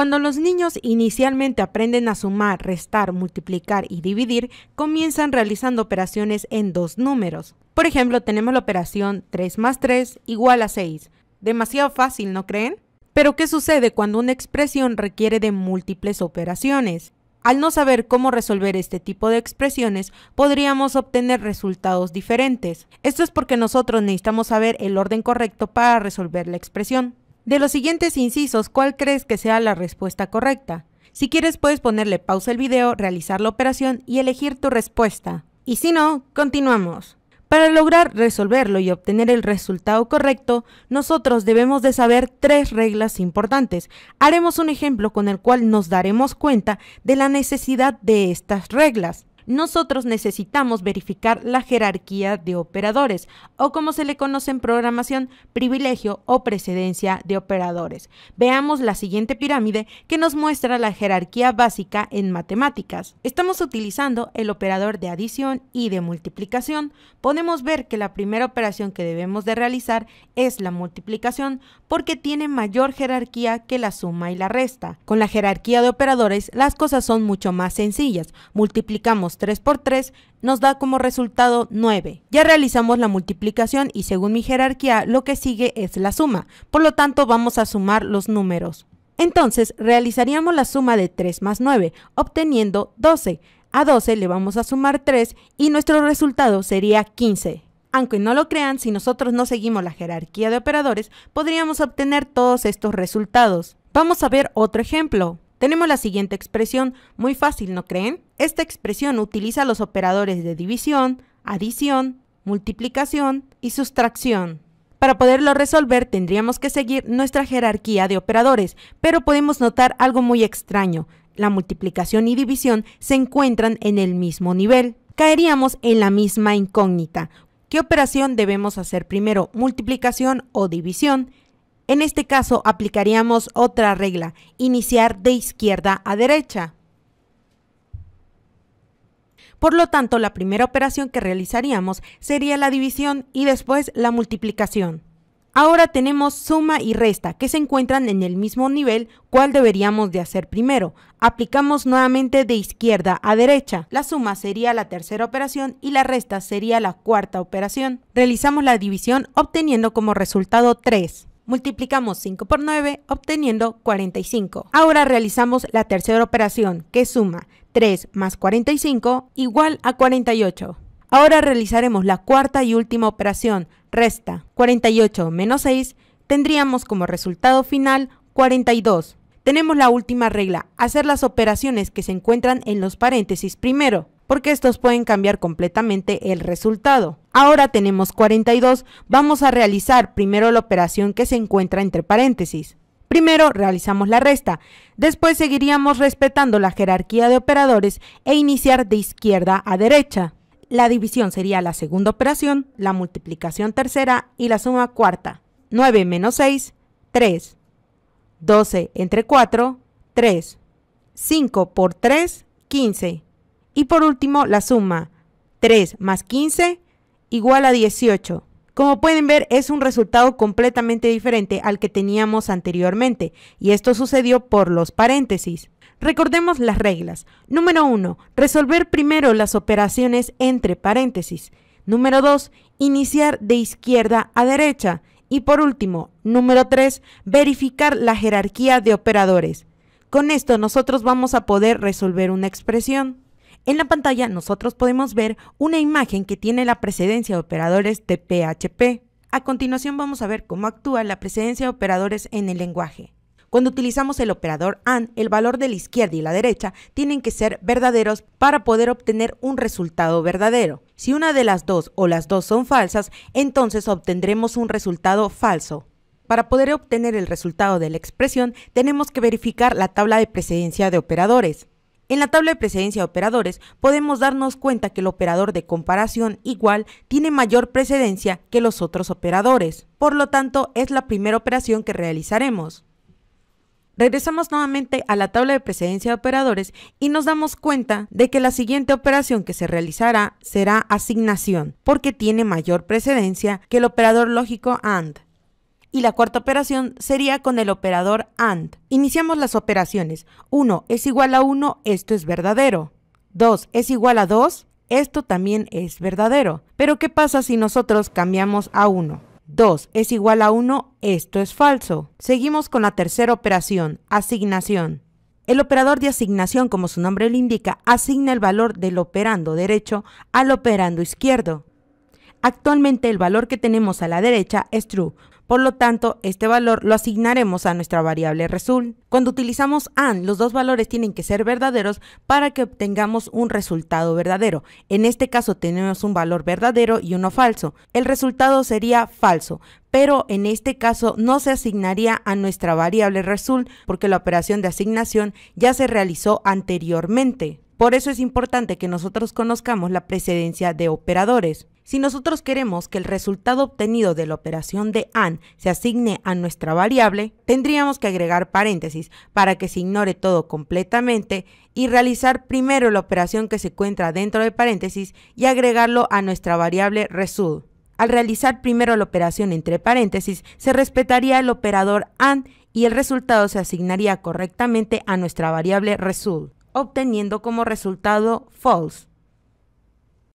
Cuando los niños inicialmente aprenden a sumar, restar, multiplicar y dividir, comienzan realizando operaciones en dos números. Por ejemplo, tenemos la operación 3 más 3 igual a 6. Demasiado fácil, ¿no creen? Pero ¿qué sucede cuando una expresión requiere de múltiples operaciones? Al no saber cómo resolver este tipo de expresiones, podríamos obtener resultados diferentes. Esto es porque nosotros necesitamos saber el orden correcto para resolver la expresión. De los siguientes incisos, ¿cuál crees que sea la respuesta correcta? Si quieres puedes ponerle pausa al video, realizar la operación y elegir tu respuesta. Y si no, continuamos. Para lograr resolverlo y obtener el resultado correcto, nosotros debemos de saber tres reglas importantes. Haremos un ejemplo con el cual nos daremos cuenta de la necesidad de estas reglas nosotros necesitamos verificar la jerarquía de operadores o como se le conoce en programación, privilegio o precedencia de operadores. Veamos la siguiente pirámide que nos muestra la jerarquía básica en matemáticas. Estamos utilizando el operador de adición y de multiplicación. Podemos ver que la primera operación que debemos de realizar es la multiplicación porque tiene mayor jerarquía que la suma y la resta. Con la jerarquía de operadores las cosas son mucho más sencillas. Multiplicamos 3 por 3 nos da como resultado 9. Ya realizamos la multiplicación y según mi jerarquía lo que sigue es la suma, por lo tanto vamos a sumar los números. Entonces realizaríamos la suma de 3 más 9, obteniendo 12. A 12 le vamos a sumar 3 y nuestro resultado sería 15. Aunque no lo crean, si nosotros no seguimos la jerarquía de operadores, podríamos obtener todos estos resultados. Vamos a ver otro ejemplo. Tenemos la siguiente expresión, muy fácil, ¿no creen? Esta expresión utiliza los operadores de división, adición, multiplicación y sustracción. Para poderlo resolver tendríamos que seguir nuestra jerarquía de operadores, pero podemos notar algo muy extraño. La multiplicación y división se encuentran en el mismo nivel. Caeríamos en la misma incógnita. ¿Qué operación debemos hacer primero, multiplicación o división? En este caso aplicaríamos otra regla, iniciar de izquierda a derecha. Por lo tanto, la primera operación que realizaríamos sería la división y después la multiplicación. Ahora tenemos suma y resta, que se encuentran en el mismo nivel, cuál deberíamos de hacer primero. Aplicamos nuevamente de izquierda a derecha. La suma sería la tercera operación y la resta sería la cuarta operación. Realizamos la división obteniendo como resultado 3. Multiplicamos 5 por 9 obteniendo 45. Ahora realizamos la tercera operación que suma 3 más 45 igual a 48. Ahora realizaremos la cuarta y última operación, resta 48 menos 6, tendríamos como resultado final 42. Tenemos la última regla, hacer las operaciones que se encuentran en los paréntesis primero porque estos pueden cambiar completamente el resultado. Ahora tenemos 42, vamos a realizar primero la operación que se encuentra entre paréntesis. Primero realizamos la resta, después seguiríamos respetando la jerarquía de operadores e iniciar de izquierda a derecha. La división sería la segunda operación, la multiplicación tercera y la suma cuarta. 9 menos 6, 3. 12 entre 4, 3. 5 por 3, 15. Y por último, la suma 3 más 15 igual a 18. Como pueden ver, es un resultado completamente diferente al que teníamos anteriormente, y esto sucedió por los paréntesis. Recordemos las reglas. Número 1. Resolver primero las operaciones entre paréntesis. Número 2. Iniciar de izquierda a derecha. Y por último, número 3. Verificar la jerarquía de operadores. Con esto nosotros vamos a poder resolver una expresión. En la pantalla nosotros podemos ver una imagen que tiene la precedencia de operadores de PHP. A continuación vamos a ver cómo actúa la precedencia de operadores en el lenguaje. Cuando utilizamos el operador AND, el valor de la izquierda y la derecha tienen que ser verdaderos para poder obtener un resultado verdadero. Si una de las dos o las dos son falsas, entonces obtendremos un resultado falso. Para poder obtener el resultado de la expresión, tenemos que verificar la tabla de precedencia de operadores. En la tabla de precedencia de operadores podemos darnos cuenta que el operador de comparación igual tiene mayor precedencia que los otros operadores, por lo tanto es la primera operación que realizaremos. Regresamos nuevamente a la tabla de precedencia de operadores y nos damos cuenta de que la siguiente operación que se realizará será asignación, porque tiene mayor precedencia que el operador lógico AND y la cuarta operación sería con el operador AND. Iniciamos las operaciones. 1 es igual a 1, esto es verdadero. 2 es igual a 2, esto también es verdadero. Pero ¿qué pasa si nosotros cambiamos a 1? 2 es igual a 1, esto es falso. Seguimos con la tercera operación, asignación. El operador de asignación, como su nombre lo indica, asigna el valor del operando derecho al operando izquierdo. Actualmente el valor que tenemos a la derecha es true, por lo tanto, este valor lo asignaremos a nuestra variable result. Cuando utilizamos AND, los dos valores tienen que ser verdaderos para que obtengamos un resultado verdadero. En este caso tenemos un valor verdadero y uno falso. El resultado sería falso, pero en este caso no se asignaría a nuestra variable result porque la operación de asignación ya se realizó anteriormente. Por eso es importante que nosotros conozcamos la precedencia de operadores. Si nosotros queremos que el resultado obtenido de la operación de AND se asigne a nuestra variable, tendríamos que agregar paréntesis para que se ignore todo completamente y realizar primero la operación que se encuentra dentro de paréntesis y agregarlo a nuestra variable result. Al realizar primero la operación entre paréntesis, se respetaría el operador AND y el resultado se asignaría correctamente a nuestra variable result, obteniendo como resultado false.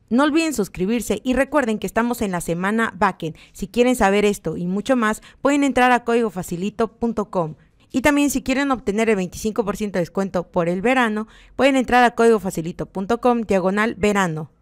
No olviden suscribirse y recuerden que estamos en la semana Backend. Si quieren saber esto y mucho más, pueden entrar a códigofacilito.com. Y también si quieren obtener el 25% de descuento por el verano, pueden entrar a códigofacilito.com diagonal verano.